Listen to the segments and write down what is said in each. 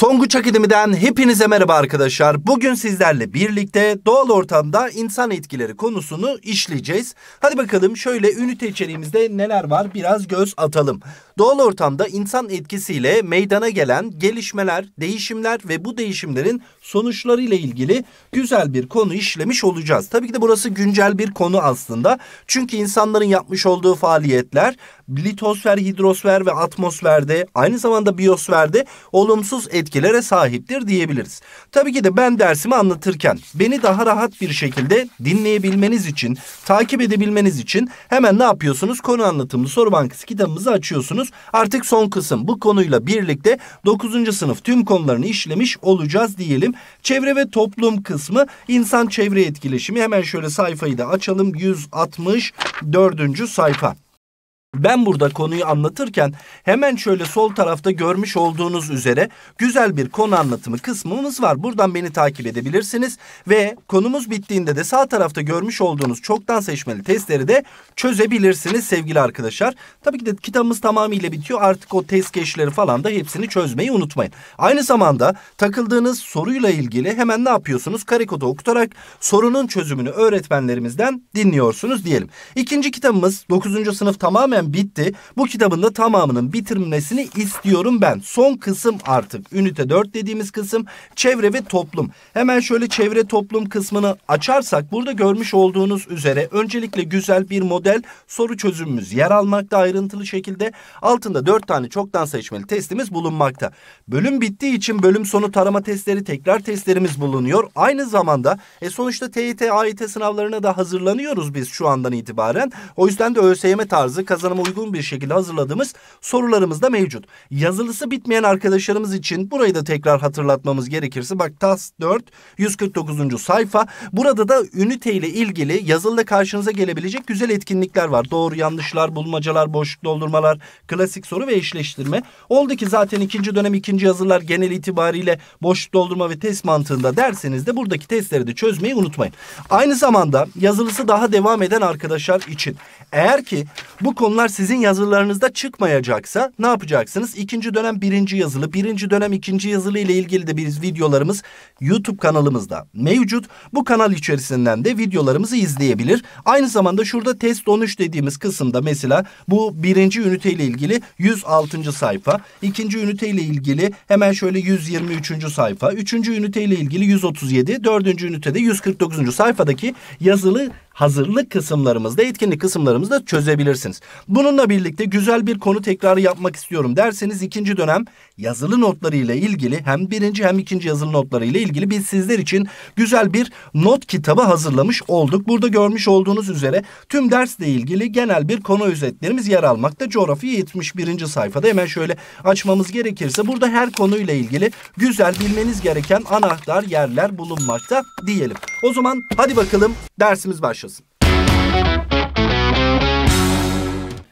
Tonguç Akademi'den hepinize merhaba arkadaşlar. Bugün sizlerle birlikte doğal ortamda insan etkileri konusunu işleyeceğiz. Hadi bakalım şöyle ünite içeriğimizde neler var biraz göz atalım. Doğal ortamda insan etkisiyle meydana gelen gelişmeler, değişimler ve bu değişimlerin sonuçları ile ilgili güzel bir konu işlemiş olacağız. Tabii ki de burası güncel bir konu aslında. Çünkü insanların yapmış olduğu faaliyetler litosfer, hidrosfer ve atmosferde aynı zamanda biyosferde olumsuz etkiler yetkilere sahiptir diyebiliriz. Tabii ki de ben dersimi anlatırken beni daha rahat bir şekilde dinleyebilmeniz için, takip edebilmeniz için hemen ne yapıyorsunuz? Konu anlatımlı soru bankası kitabımızı açıyorsunuz. Artık son kısım bu konuyla birlikte 9. sınıf tüm konularını işlemiş olacağız diyelim. Çevre ve toplum kısmı insan çevre etkileşimi. Hemen şöyle sayfayı da açalım. 164. sayfa. Ben burada konuyu anlatırken hemen şöyle sol tarafta görmüş olduğunuz üzere güzel bir konu anlatımı kısmımız var. Buradan beni takip edebilirsiniz ve konumuz bittiğinde de sağ tarafta görmüş olduğunuz çoktan seçmeli testleri de çözebilirsiniz sevgili arkadaşlar. Tabii ki de kitabımız tamamıyla bitiyor. Artık o test keşleri falan da hepsini çözmeyi unutmayın. Aynı zamanda takıldığınız soruyla ilgili hemen ne yapıyorsunuz? Karikodu okutarak sorunun çözümünü öğretmenlerimizden dinliyorsunuz diyelim. İkinci kitabımız 9. sınıf tamamen tamamen bitti. Bu kitabın da tamamının bitirmesini istiyorum ben. Son kısım artık. Ünite 4 dediğimiz kısım çevre ve toplum. Hemen şöyle çevre toplum kısmını açarsak burada görmüş olduğunuz üzere öncelikle güzel bir model soru çözümümüz yer almakta ayrıntılı şekilde. Altında 4 tane çoktan seçmeli testimiz bulunmakta. Bölüm bittiği için bölüm sonu tarama testleri tekrar testlerimiz bulunuyor. Aynı zamanda e sonuçta TYT, AYT sınavlarına da hazırlanıyoruz biz şu andan itibaren. O yüzden de ÖSYM tarzı kazanabiliyoruz tanıma uygun bir şekilde hazırladığımız sorularımız da mevcut. Yazılısı bitmeyen arkadaşlarımız için burayı da tekrar hatırlatmamız gerekirse bak TAS 4 149. sayfa. Burada da ünite ile ilgili yazılıda karşınıza gelebilecek güzel etkinlikler var. Doğru yanlışlar, bulmacalar, boşluk doldurmalar, klasik soru ve eşleştirme. Oldu ki zaten ikinci dönem ikinci yazılar genel itibariyle boşluk doldurma ve test mantığında derseniz de buradaki testleri de çözmeyi unutmayın. Aynı zamanda yazılısı daha devam eden arkadaşlar için eğer ki bu konular bunlar sizin yazılarınızda çıkmayacaksa ne yapacaksınız? İkinci dönem birinci yazılı, birinci dönem ikinci yazılı ile ilgili de biz videolarımız YouTube kanalımızda mevcut. Bu kanal içerisinden de videolarımızı izleyebilir. Aynı zamanda şurada test 13 dediğimiz kısımda mesela bu birinci ünite ile ilgili 106. sayfa, ikinci ünite ile ilgili hemen şöyle 123. sayfa, üçüncü ünite ile ilgili 137, dördüncü ünitede 149. sayfadaki yazılı hazırlık kısımlarımızda, etkinlik kısımlarımızda çözebilirsiniz. Bununla birlikte güzel bir konu tekrarı yapmak istiyorum derseniz ikinci dönem yazılı notları ile ilgili hem birinci hem ikinci yazılı notları ile ilgili biz sizler için güzel bir not kitabı hazırlamış olduk. Burada görmüş olduğunuz üzere tüm dersle ilgili genel bir konu özetlerimiz yer almakta. Coğrafya 71. sayfada hemen şöyle açmamız gerekirse burada her konuyla ilgili güzel bilmeniz gereken anahtar yerler bulunmakta diyelim. O zaman hadi bakalım dersimiz başlasın.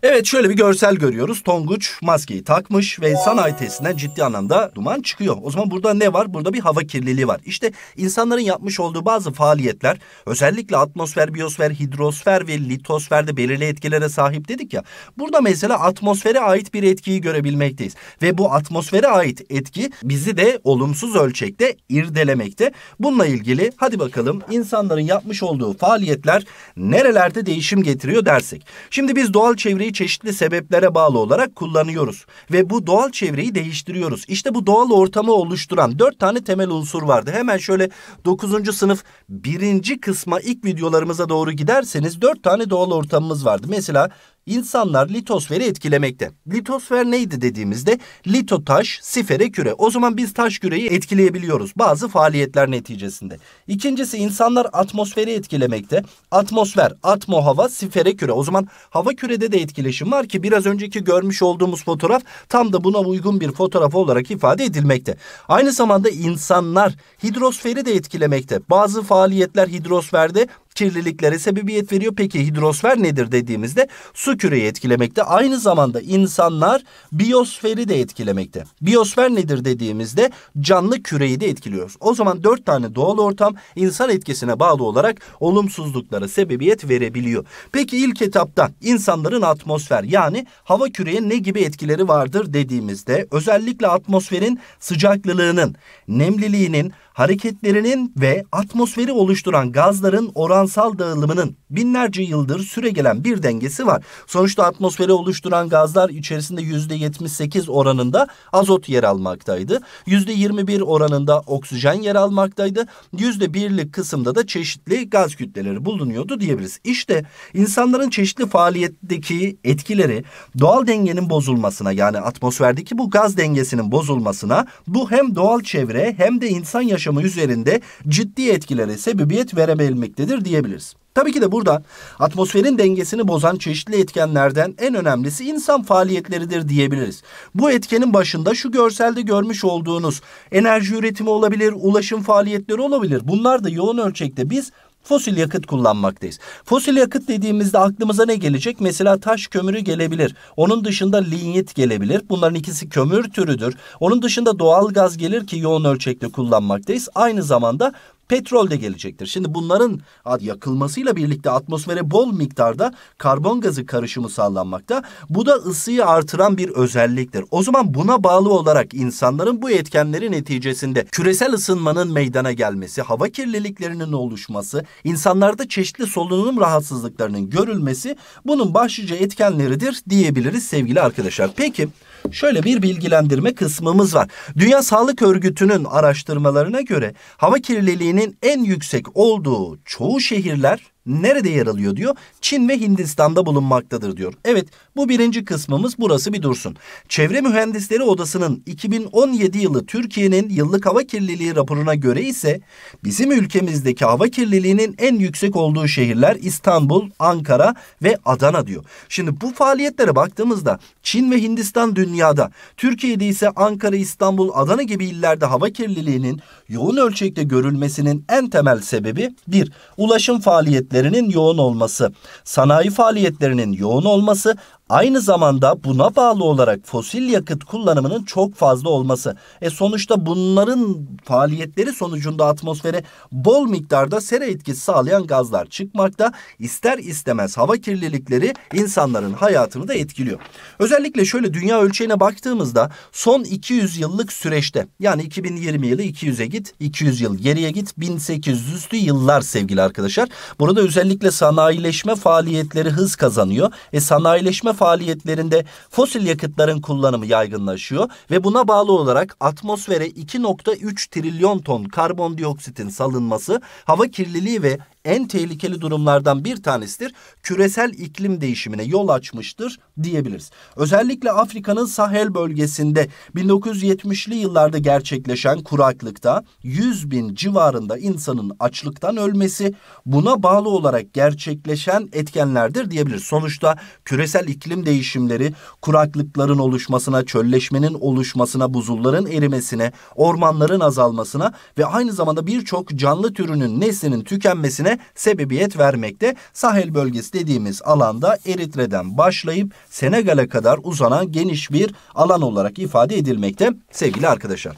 Evet şöyle bir görsel görüyoruz. Tonguç maskeyi takmış ve sanayi tesinden ciddi anlamda duman çıkıyor. O zaman burada ne var? Burada bir hava kirliliği var. İşte insanların yapmış olduğu bazı faaliyetler özellikle atmosfer, biyosfer, hidrosfer ve litosferde belirli etkilere sahip dedik ya. Burada mesela atmosfere ait bir etkiyi görebilmekteyiz. Ve bu atmosfere ait etki bizi de olumsuz ölçekte irdelemekte. Bununla ilgili hadi bakalım insanların yapmış olduğu faaliyetler nerelerde değişim getiriyor dersek. Şimdi biz doğal çevreyi çeşitli sebeplere bağlı olarak kullanıyoruz. Ve bu doğal çevreyi değiştiriyoruz. İşte bu doğal ortamı oluşturan dört tane temel unsur vardı. Hemen şöyle dokuzuncu sınıf birinci kısma ilk videolarımıza doğru giderseniz dört tane doğal ortamımız vardı. Mesela insanlar litosferi etkilemekte. Litosfer neydi dediğimizde lito taş, sifere küre. O zaman biz taş küreyi etkileyebiliyoruz bazı faaliyetler neticesinde. İkincisi insanlar atmosferi etkilemekte. Atmosfer, atmo hava, sifere küre. O zaman hava kürede de etkileşim var ki biraz önceki görmüş olduğumuz fotoğraf tam da buna uygun bir fotoğraf olarak ifade edilmekte. Aynı zamanda insanlar hidrosferi de etkilemekte. Bazı faaliyetler hidrosferde, kirliliklere sebebiyet veriyor. Peki hidrosfer nedir dediğimizde su küreyi etkilemekte. Aynı zamanda insanlar biyosferi de etkilemekte. Biyosfer nedir dediğimizde canlı küreyi de etkiliyoruz. O zaman dört tane doğal ortam insan etkisine bağlı olarak olumsuzluklara sebebiyet verebiliyor. Peki ilk etapta insanların atmosfer yani hava küreye ne gibi etkileri vardır dediğimizde özellikle atmosferin sıcaklığının nemliliğinin, hareketlerinin ve atmosferi oluşturan gazların oransal dağılımının binlerce yıldır süregelen bir dengesi var. Sonuçta atmosferi oluşturan gazlar içerisinde %78 oranında azot yer almaktaydı. %21 oranında oksijen yer almaktaydı. %1'lik kısımda da çeşitli gaz kütleleri bulunuyordu diyebiliriz. İşte insanların çeşitli faaliyetteki etkileri doğal dengenin bozulmasına yani atmosferdeki bu gaz dengesinin bozulmasına bu hem doğal çevre hem de insan yaşamı yaşamı üzerinde ciddi etkilere sebebiyet verebilmektedir diyebiliriz. Tabii ki de burada atmosferin dengesini bozan çeşitli etkenlerden en önemlisi insan faaliyetleridir diyebiliriz. Bu etkenin başında şu görselde görmüş olduğunuz enerji üretimi olabilir, ulaşım faaliyetleri olabilir. Bunlar da yoğun ölçekte biz Fosil yakıt kullanmaktayız. Fosil yakıt dediğimizde aklımıza ne gelecek? Mesela taş kömürü gelebilir. Onun dışında linyit gelebilir. Bunların ikisi kömür türüdür. Onun dışında doğal gaz gelir ki yoğun ölçekte kullanmaktayız. Aynı zamanda petrol de gelecektir. Şimdi bunların yakılmasıyla birlikte atmosfere bol miktarda karbon gazı karışımı sağlanmakta. Bu da ısıyı artıran bir özelliktir. O zaman buna bağlı olarak insanların bu etkenleri neticesinde küresel ısınmanın meydana gelmesi, hava kirliliklerinin oluşması, insanlarda çeşitli solunum rahatsızlıklarının görülmesi bunun başlıca etkenleridir diyebiliriz sevgili arkadaşlar. Peki şöyle bir bilgilendirme kısmımız var. Dünya Sağlık Örgütü'nün araştırmalarına göre hava kirliliğinin en yüksek olduğu çoğu şehirler nerede yer alıyor diyor. Çin ve Hindistan'da bulunmaktadır diyor. Evet bu birinci kısmımız burası bir dursun. Çevre Mühendisleri Odası'nın 2017 yılı Türkiye'nin yıllık hava kirliliği raporuna göre ise bizim ülkemizdeki hava kirliliğinin en yüksek olduğu şehirler İstanbul, Ankara ve Adana diyor. Şimdi bu faaliyetlere baktığımızda Çin ve Hindistan dünyada, Türkiye'de ise Ankara, İstanbul, Adana gibi illerde hava kirliliğinin yoğun ölçekte görülmesinin en temel sebebi bir ulaşım faaliyetleri faaliyetlerinin yoğun olması, sanayi faaliyetlerinin yoğun olması Aynı zamanda buna bağlı olarak fosil yakıt kullanımının çok fazla olması. E sonuçta bunların faaliyetleri sonucunda atmosfere bol miktarda sera etkisi sağlayan gazlar çıkmakta. İster istemez hava kirlilikleri insanların hayatını da etkiliyor. Özellikle şöyle dünya ölçeğine baktığımızda son 200 yıllık süreçte yani 2020 yılı 200'e git 200 yıl geriye git 1800'lü yıllar sevgili arkadaşlar. Burada özellikle sanayileşme faaliyetleri hız kazanıyor. E sanayileşme faaliyetlerinde fosil yakıtların kullanımı yaygınlaşıyor ve buna bağlı olarak atmosfere 2.3 trilyon ton karbondioksitin salınması, hava kirliliği ve en tehlikeli durumlardan bir tanesidir. Küresel iklim değişimine yol açmıştır diyebiliriz. Özellikle Afrika'nın Sahel bölgesinde 1970'li yıllarda gerçekleşen kuraklıkta 100 bin civarında insanın açlıktan ölmesi buna bağlı olarak gerçekleşen etkenlerdir diyebiliriz. Sonuçta küresel iklim değişimleri kuraklıkların oluşmasına, çölleşmenin oluşmasına, buzulların erimesine, ormanların azalmasına ve aynı zamanda birçok canlı türünün neslinin tükenmesine gelişmesine sebebiyet vermekte. Sahel bölgesi dediğimiz alanda Eritre'den başlayıp Senegal'e kadar uzanan geniş bir alan olarak ifade edilmekte sevgili arkadaşlar.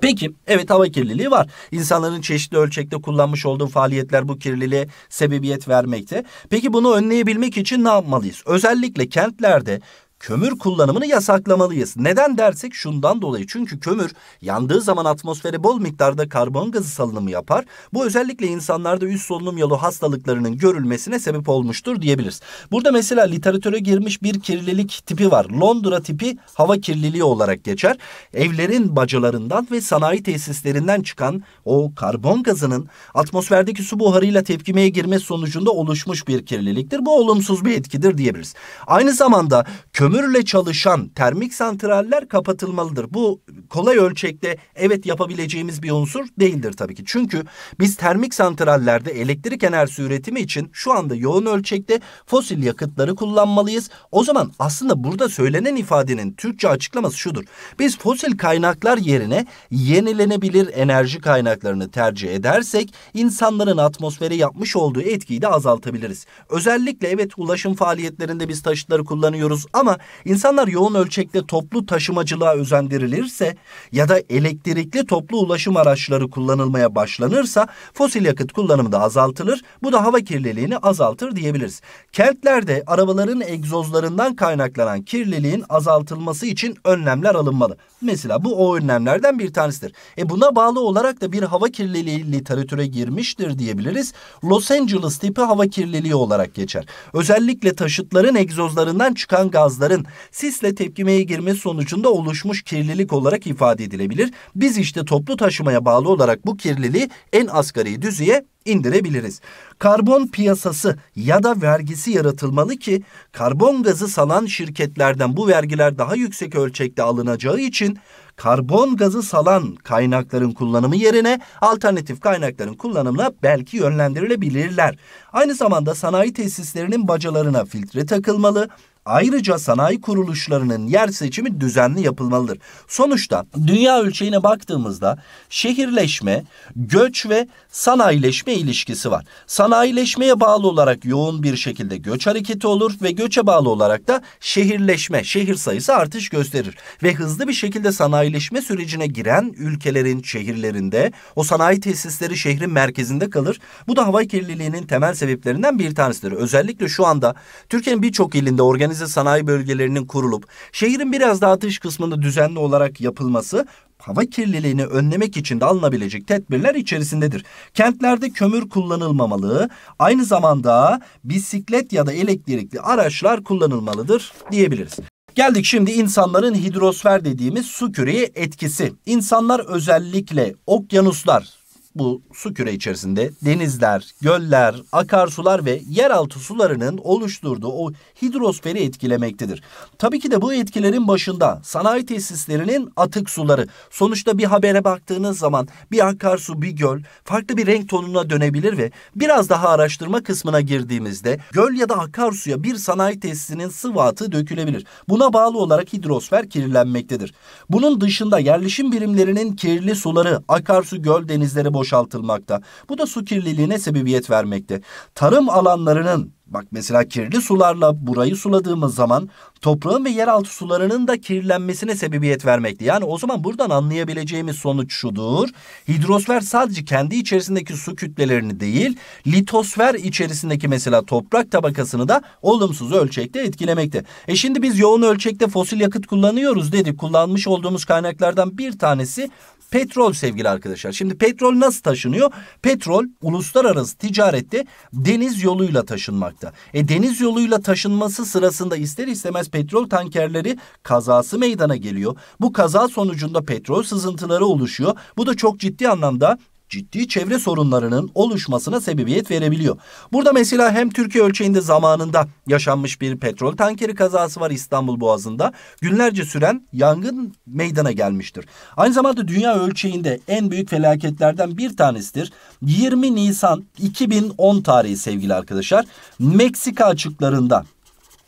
Peki evet hava kirliliği var. İnsanların çeşitli ölçekte kullanmış olduğu faaliyetler bu kirliliğe sebebiyet vermekte. Peki bunu önleyebilmek için ne yapmalıyız? Özellikle kentlerde kömür kullanımını yasaklamalıyız. Neden dersek şundan dolayı. Çünkü kömür yandığı zaman atmosfere bol miktarda karbon gazı salınımı yapar. Bu özellikle insanlarda üst solunum yolu hastalıklarının görülmesine sebep olmuştur diyebiliriz. Burada mesela literatüre girmiş bir kirlilik tipi var. Londra tipi hava kirliliği olarak geçer. Evlerin bacalarından ve sanayi tesislerinden çıkan o karbon gazının atmosferdeki su buharıyla tepkimeye girme sonucunda oluşmuş bir kirliliktir. Bu olumsuz bir etkidir diyebiliriz. Aynı zamanda kömür kömürle çalışan termik santraller kapatılmalıdır. Bu kolay ölçekte evet yapabileceğimiz bir unsur değildir tabii ki. Çünkü biz termik santrallerde elektrik enerjisi üretimi için şu anda yoğun ölçekte fosil yakıtları kullanmalıyız. O zaman aslında burada söylenen ifadenin Türkçe açıklaması şudur. Biz fosil kaynaklar yerine yenilenebilir enerji kaynaklarını tercih edersek insanların atmosfere yapmış olduğu etkiyi de azaltabiliriz. Özellikle evet ulaşım faaliyetlerinde biz taşıtları kullanıyoruz ama insanlar yoğun ölçekte toplu taşımacılığa özendirilirse ya da elektrikli toplu ulaşım araçları kullanılmaya başlanırsa fosil yakıt kullanımı da azaltılır. Bu da hava kirliliğini azaltır diyebiliriz. Kentlerde arabaların egzozlarından kaynaklanan kirliliğin azaltılması için önlemler alınmalı. Mesela bu o önlemlerden bir tanesidir. E buna bağlı olarak da bir hava kirliliği literatüre girmiştir diyebiliriz. Los Angeles tipi hava kirliliği olarak geçer. Özellikle taşıtların egzozlarından çıkan gazları atıkların sisle tepkimeye girmesi sonucunda oluşmuş kirlilik olarak ifade edilebilir. Biz işte toplu taşımaya bağlı olarak bu kirliliği en asgari düzeye indirebiliriz. Karbon piyasası ya da vergisi yaratılmalı ki karbon gazı salan şirketlerden bu vergiler daha yüksek ölçekte alınacağı için karbon gazı salan kaynakların kullanımı yerine alternatif kaynakların kullanımına belki yönlendirilebilirler. Aynı zamanda sanayi tesislerinin bacalarına filtre takılmalı, Ayrıca sanayi kuruluşlarının yer seçimi düzenli yapılmalıdır. Sonuçta dünya ölçeğine baktığımızda şehirleşme, göç ve sanayileşme ilişkisi var. Sanayileşmeye bağlı olarak yoğun bir şekilde göç hareketi olur ve göçe bağlı olarak da şehirleşme, şehir sayısı artış gösterir. Ve hızlı bir şekilde sanayileşme sürecine giren ülkelerin şehirlerinde o sanayi tesisleri şehrin merkezinde kalır. Bu da hava kirliliğinin temel sebeplerinden bir tanesidir. Özellikle şu anda Türkiye'nin birçok ilinde organize organize sanayi bölgelerinin kurulup şehrin biraz daha dış kısmında düzenli olarak yapılması hava kirliliğini önlemek için de alınabilecek tedbirler içerisindedir. Kentlerde kömür kullanılmamalı, aynı zamanda bisiklet ya da elektrikli araçlar kullanılmalıdır diyebiliriz. Geldik şimdi insanların hidrosfer dediğimiz su küreği etkisi. İnsanlar özellikle okyanuslar, bu su küre içerisinde denizler, göller, akarsular ve yeraltı sularının oluşturduğu o hidrosferi etkilemektedir. Tabii ki de bu etkilerin başında sanayi tesislerinin atık suları. Sonuçta bir habere baktığınız zaman bir akarsu, bir göl farklı bir renk tonuna dönebilir ve biraz daha araştırma kısmına girdiğimizde göl ya da akarsuya bir sanayi tesisinin sıvatı dökülebilir. Buna bağlı olarak hidrosfer kirlenmektedir. Bunun dışında yerleşim birimlerinin kirli suları, akarsu, göl, denizleri boş boşaltılmakta. Bu da su kirliliğine sebebiyet vermekte. Tarım alanlarının Bak mesela kirli sularla burayı suladığımız zaman toprağın ve yeraltı sularının da kirlenmesine sebebiyet vermekte. Yani o zaman buradan anlayabileceğimiz sonuç şudur. Hidrosfer sadece kendi içerisindeki su kütlelerini değil, litosfer içerisindeki mesela toprak tabakasını da olumsuz ölçekte etkilemekte. E şimdi biz yoğun ölçekte fosil yakıt kullanıyoruz dedik. Kullanmış olduğumuz kaynaklardan bir tanesi Petrol sevgili arkadaşlar. Şimdi petrol nasıl taşınıyor? Petrol uluslararası ticarette deniz yoluyla taşınmakta olmakta. E deniz yoluyla taşınması sırasında ister istemez petrol tankerleri kazası meydana geliyor. Bu kaza sonucunda petrol sızıntıları oluşuyor. Bu da çok ciddi anlamda ciddi çevre sorunlarının oluşmasına sebebiyet verebiliyor. Burada mesela hem Türkiye ölçeğinde zamanında yaşanmış bir petrol tankeri kazası var İstanbul Boğazı'nda. Günlerce süren yangın meydana gelmiştir. Aynı zamanda dünya ölçeğinde en büyük felaketlerden bir tanesidir. 20 Nisan 2010 tarihi sevgili arkadaşlar. Meksika açıklarında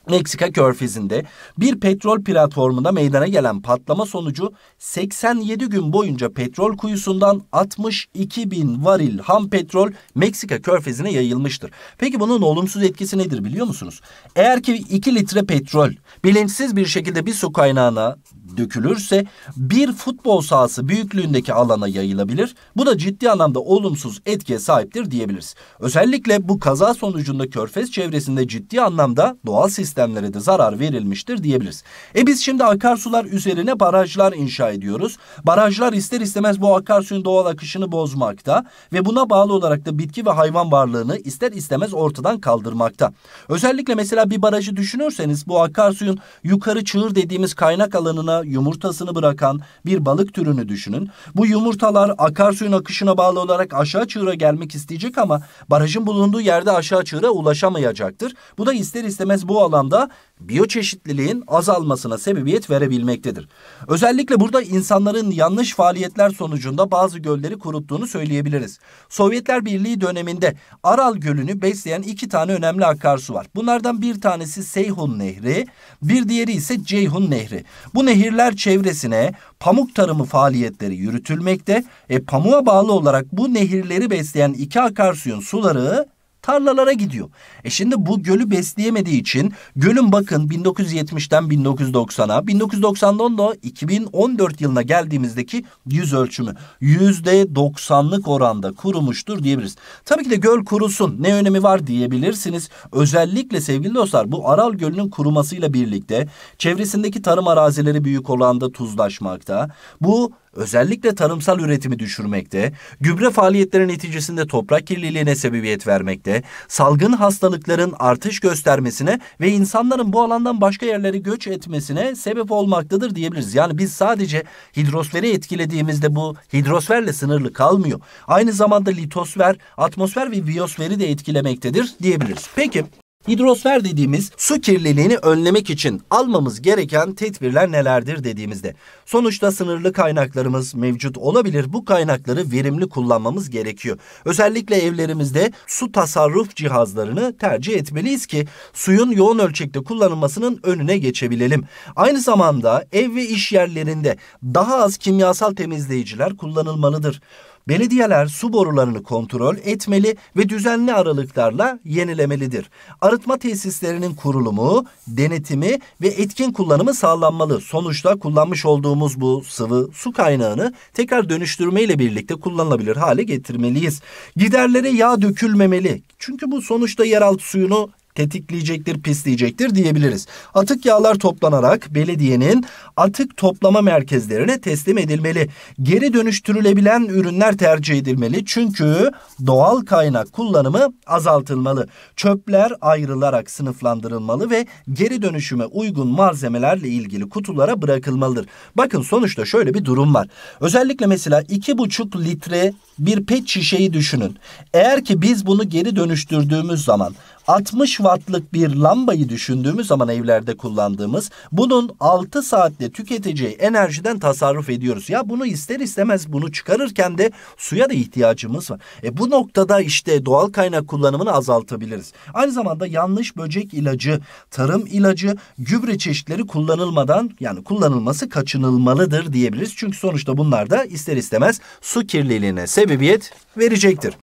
Meksika körfezinde bir petrol platformunda meydana gelen patlama sonucu 87 gün boyunca petrol kuyusundan 62 bin varil ham petrol Meksika körfezine yayılmıştır. Peki bunun olumsuz etkisi nedir biliyor musunuz? Eğer ki 2 litre petrol bilinçsiz bir şekilde bir su kaynağına dökülürse bir futbol sahası büyüklüğündeki alana yayılabilir. Bu da ciddi anlamda olumsuz etkiye sahiptir diyebiliriz. Özellikle bu kaza sonucunda körfez çevresinde ciddi anlamda doğal sistem ekosistemlere de zarar verilmiştir diyebiliriz. E biz şimdi akarsular üzerine barajlar inşa ediyoruz. Barajlar ister istemez bu akarsuyun doğal akışını bozmakta ve buna bağlı olarak da bitki ve hayvan varlığını ister istemez ortadan kaldırmakta. Özellikle mesela bir barajı düşünürseniz bu akarsuyun yukarı çığır dediğimiz kaynak alanına yumurtasını bırakan bir balık türünü düşünün. Bu yumurtalar akarsuyun akışına bağlı olarak aşağı çığıra gelmek isteyecek ama barajın bulunduğu yerde aşağı çığıra ulaşamayacaktır. Bu da ister istemez bu alan ortamda biyoçeşitliliğin azalmasına sebebiyet verebilmektedir. Özellikle burada insanların yanlış faaliyetler sonucunda bazı gölleri kuruttuğunu söyleyebiliriz. Sovyetler Birliği döneminde Aral Gölü'nü besleyen iki tane önemli akarsu var. Bunlardan bir tanesi Seyhun Nehri, bir diğeri ise Ceyhun Nehri. Bu nehirler çevresine pamuk tarımı faaliyetleri yürütülmekte. E, pamuğa bağlı olarak bu nehirleri besleyen iki akarsuyun suları tarlalara gidiyor. E şimdi bu gölü besleyemediği için gölün bakın 1970'ten 1990'a 1990'dan da 2014 yılına geldiğimizdeki yüz ölçümü %90'lık oranda kurumuştur diyebiliriz. Tabii ki de göl kurusun ne önemi var diyebilirsiniz. Özellikle sevgili dostlar bu Aral Gölü'nün kurumasıyla birlikte çevresindeki tarım arazileri büyük olanda tuzlaşmakta. Bu özellikle tarımsal üretimi düşürmekte, gübre faaliyetlerinin neticesinde toprak kirliliğine sebebiyet vermekte, salgın hastalıkların artış göstermesine ve insanların bu alandan başka yerlere göç etmesine sebep olmaktadır diyebiliriz. Yani biz sadece hidrosferi etkilediğimizde bu hidrosferle sınırlı kalmıyor. Aynı zamanda litosfer, atmosfer ve biyosferi de etkilemektedir diyebiliriz. Peki Hidrosfer dediğimiz su kirliliğini önlemek için almamız gereken tedbirler nelerdir dediğimizde. Sonuçta sınırlı kaynaklarımız mevcut olabilir. Bu kaynakları verimli kullanmamız gerekiyor. Özellikle evlerimizde su tasarruf cihazlarını tercih etmeliyiz ki suyun yoğun ölçekte kullanılmasının önüne geçebilelim. Aynı zamanda ev ve iş yerlerinde daha az kimyasal temizleyiciler kullanılmalıdır. Belediyeler su borularını kontrol etmeli ve düzenli aralıklarla yenilemelidir. Arıtma tesislerinin kurulumu, denetimi ve etkin kullanımı sağlanmalı. Sonuçta kullanmış olduğumuz bu sıvı su kaynağını tekrar dönüştürme ile birlikte kullanılabilir hale getirmeliyiz. Giderlere yağ dökülmemeli. Çünkü bu sonuçta yeraltı suyunu tetikleyecektir, pisleyecektir diyebiliriz. Atık yağlar toplanarak belediyenin atık toplama merkezlerine teslim edilmeli. Geri dönüştürülebilen ürünler tercih edilmeli. Çünkü doğal kaynak kullanımı azaltılmalı. Çöpler ayrılarak sınıflandırılmalı ve geri dönüşüme uygun malzemelerle ilgili kutulara bırakılmalıdır. Bakın sonuçta şöyle bir durum var. Özellikle mesela 2,5 litre bir pet şişeyi düşünün. Eğer ki biz bunu geri dönüştürdüğümüz zaman 60 wattlık bir lambayı düşündüğümüz zaman evlerde kullandığımız bunun 6 saatte tüketeceği enerjiden tasarruf ediyoruz. Ya bunu ister istemez bunu çıkarırken de suya da ihtiyacımız var. E bu noktada işte doğal kaynak kullanımını azaltabiliriz. Aynı zamanda yanlış böcek ilacı, tarım ilacı, gübre çeşitleri kullanılmadan yani kullanılması kaçınılmalıdır diyebiliriz. Çünkü sonuçta bunlar da ister istemez su kirliliğine sebebiyet verecektir.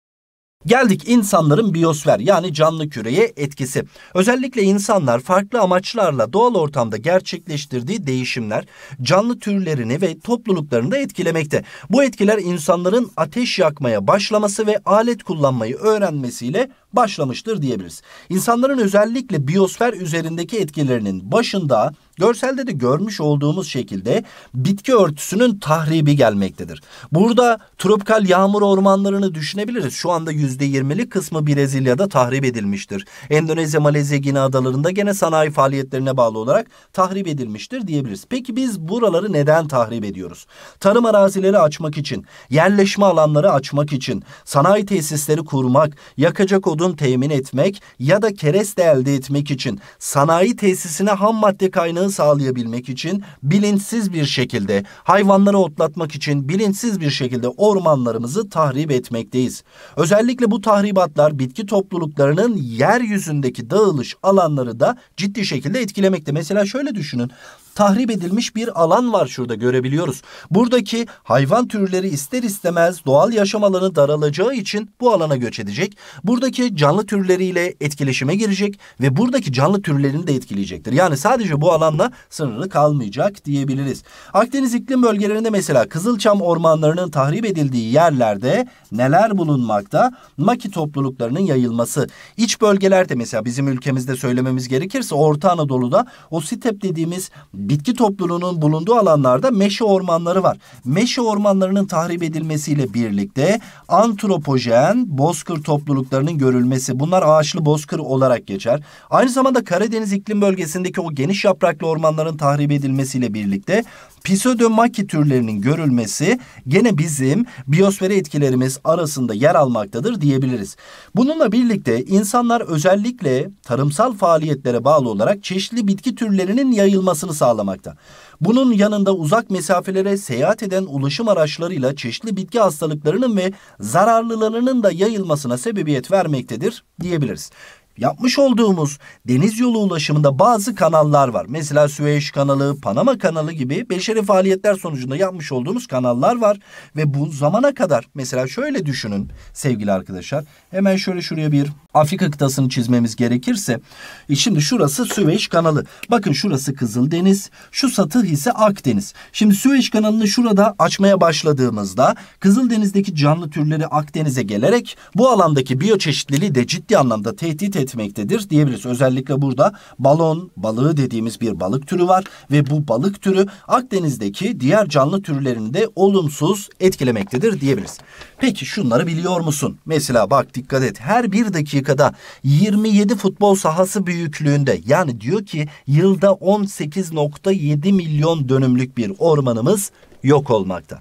Geldik insanların biyosfer yani canlı küreye etkisi. Özellikle insanlar farklı amaçlarla doğal ortamda gerçekleştirdiği değişimler canlı türlerini ve topluluklarını da etkilemekte. Bu etkiler insanların ateş yakmaya başlaması ve alet kullanmayı öğrenmesiyle başlamıştır diyebiliriz. İnsanların özellikle biyosfer üzerindeki etkilerinin başında Görselde de görmüş olduğumuz şekilde bitki örtüsünün tahribi gelmektedir. Burada tropikal yağmur ormanlarını düşünebiliriz. Şu anda %20'lik kısmı Brezilya'da tahrip edilmiştir. Endonezya, Malezya, Gine adalarında gene sanayi faaliyetlerine bağlı olarak tahrip edilmiştir diyebiliriz. Peki biz buraları neden tahrip ediyoruz? Tarım arazileri açmak için, yerleşme alanları açmak için, sanayi tesisleri kurmak, yakacak odun temin etmek ya da kereste elde etmek için sanayi tesisine ham madde kaynağı bağımlılığı sağlayabilmek için bilinçsiz bir şekilde hayvanları otlatmak için bilinçsiz bir şekilde ormanlarımızı tahrip etmekteyiz. Özellikle bu tahribatlar bitki topluluklarının yeryüzündeki dağılış alanları da ciddi şekilde etkilemekte. Mesela şöyle düşünün tahrip edilmiş bir alan var şurada görebiliyoruz. Buradaki hayvan türleri ister istemez doğal yaşam alanı daralacağı için bu alana göç edecek. Buradaki canlı türleriyle etkileşime girecek ve buradaki canlı türlerini de etkileyecektir. Yani sadece bu alan ormanla sınırlı kalmayacak diyebiliriz. Akdeniz iklim bölgelerinde mesela Kızılçam ormanlarının tahrip edildiği yerlerde neler bulunmakta? Maki topluluklarının yayılması. İç bölgelerde mesela bizim ülkemizde söylememiz gerekirse Orta Anadolu'da o sitep dediğimiz bitki topluluğunun bulunduğu alanlarda meşe ormanları var. Meşe ormanlarının tahrip edilmesiyle birlikte antropojen bozkır topluluklarının görülmesi. Bunlar ağaçlı bozkır olarak geçer. Aynı zamanda Karadeniz iklim bölgesindeki o geniş yapraklı çeşitli ormanların tahrip edilmesiyle birlikte pisodomaki türlerinin görülmesi gene bizim biyosfere etkilerimiz arasında yer almaktadır diyebiliriz. Bununla birlikte insanlar özellikle tarımsal faaliyetlere bağlı olarak çeşitli bitki türlerinin yayılmasını sağlamakta. Bunun yanında uzak mesafelere seyahat eden ulaşım araçlarıyla çeşitli bitki hastalıklarının ve zararlılarının da yayılmasına sebebiyet vermektedir diyebiliriz yapmış olduğumuz deniz yolu ulaşımında bazı kanallar var. Mesela Süveyş kanalı, Panama kanalı gibi beşeri faaliyetler sonucunda yapmış olduğumuz kanallar var. Ve bu zamana kadar mesela şöyle düşünün sevgili arkadaşlar. Hemen şöyle şuraya bir Afrika kıtasını çizmemiz gerekirse. E şimdi şurası Süveyş kanalı. Bakın şurası Kızıldeniz, şu satır ise Akdeniz. Şimdi Süveyş kanalını şurada açmaya başladığımızda Kızıldeniz'deki canlı türleri Akdeniz'e gelerek bu alandaki biyoçeşitliliği de ciddi anlamda tehdit etmektedir etmektedir diyebiliriz. Özellikle burada balon balığı dediğimiz bir balık türü var ve bu balık türü Akdeniz'deki diğer canlı türlerini de olumsuz etkilemektedir diyebiliriz. Peki şunları biliyor musun? Mesela bak dikkat et her bir dakikada 27 futbol sahası büyüklüğünde yani diyor ki yılda 18.7 milyon dönümlük bir ormanımız yok olmakta.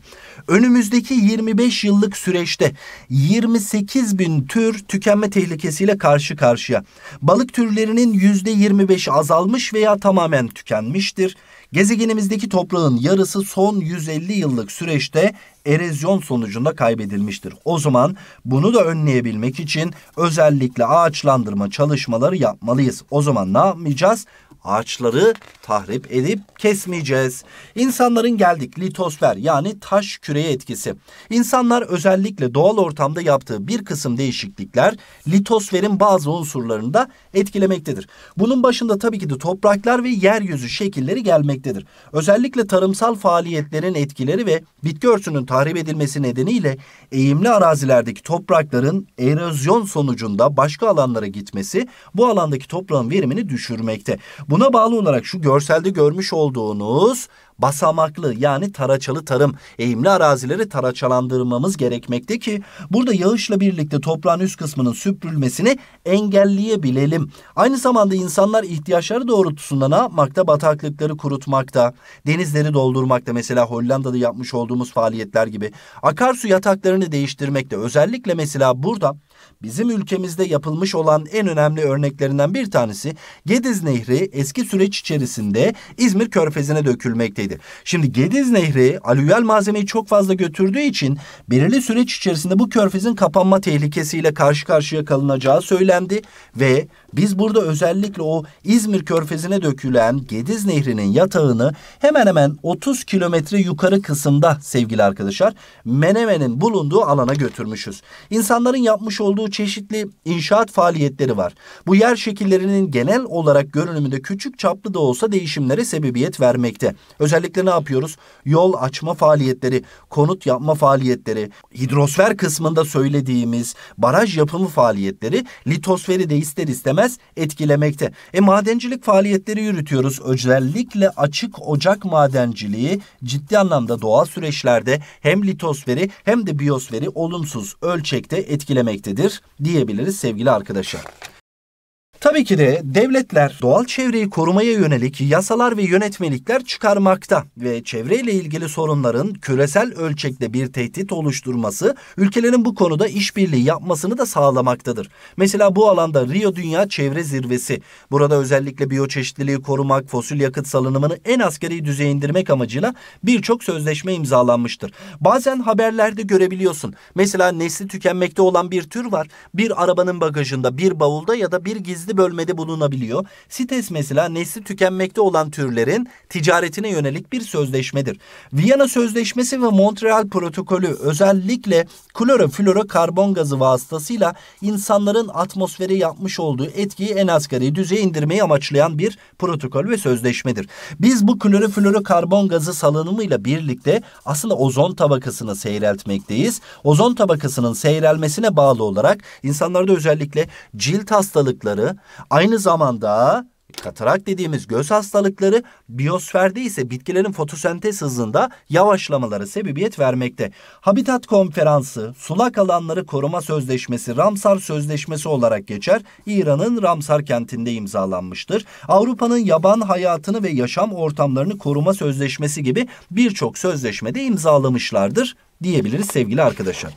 Önümüzdeki 25 yıllık süreçte 28 bin tür tükenme tehlikesiyle karşı karşıya. Balık türlerinin %25'i azalmış veya tamamen tükenmiştir. Gezegenimizdeki toprağın yarısı son 150 yıllık süreçte erozyon sonucunda kaybedilmiştir. O zaman bunu da önleyebilmek için özellikle ağaçlandırma çalışmaları yapmalıyız. O zaman ne yapmayacağız? Ağaçları tahrip edip kesmeyeceğiz. İnsanların geldik litosfer yani taş küreye etkisi. İnsanlar özellikle doğal ortamda yaptığı bir kısım değişiklikler litosferin bazı unsurlarını da etkilemektedir. Bunun başında tabii ki de topraklar ve yeryüzü şekilleri gelmektedir. Özellikle tarımsal faaliyetlerin etkileri ve bitki örtüsünün tahrip edilmesi nedeniyle eğimli arazilerdeki toprakların erozyon sonucunda başka alanlara gitmesi bu alandaki toprağın verimini düşürmekte. Buna bağlı olarak şu görselde görmüş olduğunuz basamaklı yani taraçalı tarım eğimli arazileri taraçalandırmamız gerekmekte ki burada yağışla birlikte toprağın üst kısmının süpürülmesini engelleyebilelim. Aynı zamanda insanlar ihtiyaçları doğrultusunda ne yapmakta? Bataklıkları kurutmakta, denizleri doldurmakta mesela Hollanda'da yapmış olduğumuz faaliyetler gibi. Akarsu yataklarını değiştirmekte özellikle mesela burada Bizim ülkemizde yapılmış olan en önemli örneklerinden bir tanesi Gediz Nehri eski süreç içerisinde İzmir Körfezi'ne dökülmekteydi. Şimdi Gediz Nehri alüvyal malzemeyi çok fazla götürdüğü için belirli süreç içerisinde bu körfezin kapanma tehlikesiyle karşı karşıya kalınacağı söylendi ve biz burada özellikle o İzmir Körfezi'ne dökülen Gediz Nehri'nin yatağını hemen hemen 30 kilometre yukarı kısımda sevgili arkadaşlar Menemen'in bulunduğu alana götürmüşüz. İnsanların yapmış olduğu olduğu çeşitli inşaat faaliyetleri var. Bu yer şekillerinin genel olarak görünümünde küçük çaplı da olsa değişimlere sebebiyet vermekte. Özellikle ne yapıyoruz? Yol açma faaliyetleri, konut yapma faaliyetleri, hidrosfer kısmında söylediğimiz baraj yapımı faaliyetleri litosferi de ister istemez etkilemekte. E madencilik faaliyetleri yürütüyoruz. Özellikle açık ocak madenciliği ciddi anlamda doğal süreçlerde hem litosferi hem de biosferi olumsuz ölçekte etkilemektedir nedir diyebiliriz sevgili arkadaşlar. Tabii ki de devletler doğal çevreyi korumaya yönelik yasalar ve yönetmelikler çıkarmakta ve çevreyle ilgili sorunların küresel ölçekte bir tehdit oluşturması ülkelerin bu konuda işbirliği yapmasını da sağlamaktadır. Mesela bu alanda Rio Dünya Çevre Zirvesi. Burada özellikle biyoçeşitliliği korumak, fosil yakıt salınımını en asgari düzeye indirmek amacıyla birçok sözleşme imzalanmıştır. Bazen haberlerde görebiliyorsun. Mesela nesli tükenmekte olan bir tür var. Bir arabanın bagajında, bir bavulda ya da bir gizli sesli bölmede bulunabiliyor. CITES mesela nesli tükenmekte olan türlerin ticaretine yönelik bir sözleşmedir. Viyana Sözleşmesi ve Montreal Protokolü özellikle kloroflora karbon gazı vasıtasıyla insanların atmosfere yapmış olduğu etkiyi en asgari düzeye indirmeyi amaçlayan bir protokol ve sözleşmedir. Biz bu kloroflora karbon gazı salınımıyla birlikte aslında ozon tabakasını seyreltmekteyiz. Ozon tabakasının seyrelmesine bağlı olarak insanlarda özellikle cilt hastalıkları, Aynı zamanda katarak dediğimiz göz hastalıkları biyosferde ise bitkilerin fotosentez hızında yavaşlamaları sebebiyet vermekte. Habitat Konferansı, Sulak Alanları Koruma Sözleşmesi, Ramsar Sözleşmesi olarak geçer. İran'ın Ramsar kentinde imzalanmıştır. Avrupa'nın yaban hayatını ve yaşam ortamlarını koruma sözleşmesi gibi birçok sözleşmede imzalamışlardır diyebiliriz sevgili arkadaşlar.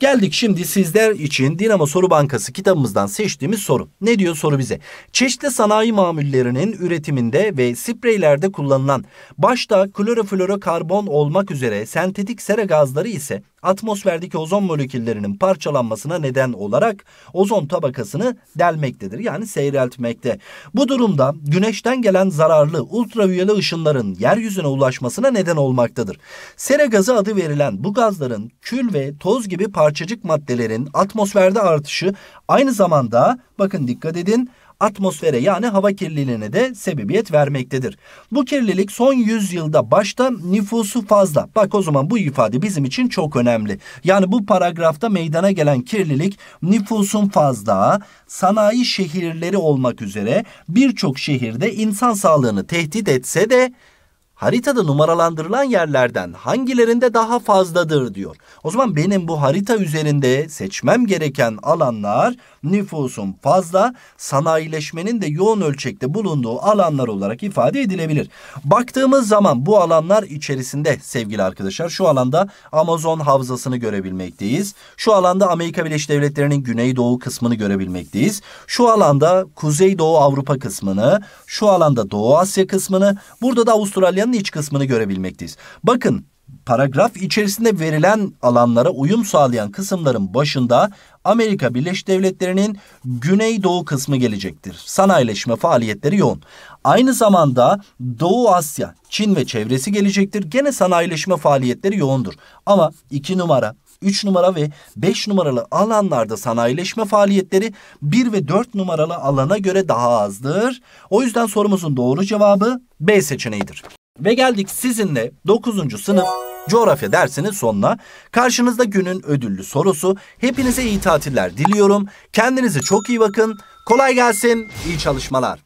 Geldik şimdi sizler için Dinamo Soru Bankası kitabımızdan seçtiğimiz soru. Ne diyor soru bize? Çeşitli sanayi mamullerinin üretiminde ve spreylerde kullanılan başta kloroflorokarbon olmak üzere sentetik sera gazları ise atmosferdeki ozon moleküllerinin parçalanmasına neden olarak ozon tabakasını delmektedir. Yani seyreltmekte. Bu durumda güneşten gelen zararlı ultraviyole ışınların yeryüzüne ulaşmasına neden olmaktadır. Sera gazı adı verilen bu gazların kül ve toz gibi parçacık maddelerin atmosferde artışı aynı zamanda bakın dikkat edin atmosfere yani hava kirliliğine de sebebiyet vermektedir. Bu kirlilik son 100 yılda başta nüfusu fazla. Bak o zaman bu ifade bizim için çok önemli. Yani bu paragrafta meydana gelen kirlilik nüfusun fazla, sanayi şehirleri olmak üzere birçok şehirde insan sağlığını tehdit etse de haritada numaralandırılan yerlerden hangilerinde daha fazladır diyor. O zaman benim bu harita üzerinde seçmem gereken alanlar nüfusun fazla sanayileşmenin de yoğun ölçekte bulunduğu alanlar olarak ifade edilebilir. Baktığımız zaman bu alanlar içerisinde sevgili arkadaşlar şu alanda Amazon havzasını görebilmekteyiz. Şu alanda Amerika Birleşik Devletleri'nin güneydoğu kısmını görebilmekteyiz. Şu alanda kuzeydoğu Avrupa kısmını, şu alanda Doğu Asya kısmını, burada da Avustralya Dünyanın iç kısmını görebilmekteyiz. Bakın paragraf içerisinde verilen alanlara uyum sağlayan kısımların başında Amerika Birleşik Devletleri'nin güneydoğu kısmı gelecektir. Sanayileşme faaliyetleri yoğun. Aynı zamanda Doğu Asya, Çin ve çevresi gelecektir. Gene sanayileşme faaliyetleri yoğundur. Ama 2 numara, 3 numara ve 5 numaralı alanlarda sanayileşme faaliyetleri 1 ve 4 numaralı alana göre daha azdır. O yüzden sorumuzun doğru cevabı B seçeneğidir. Ve geldik sizinle 9. sınıf coğrafya dersinin sonuna. Karşınızda günün ödüllü sorusu. Hepinize iyi tatiller diliyorum. Kendinize çok iyi bakın. Kolay gelsin. İyi çalışmalar.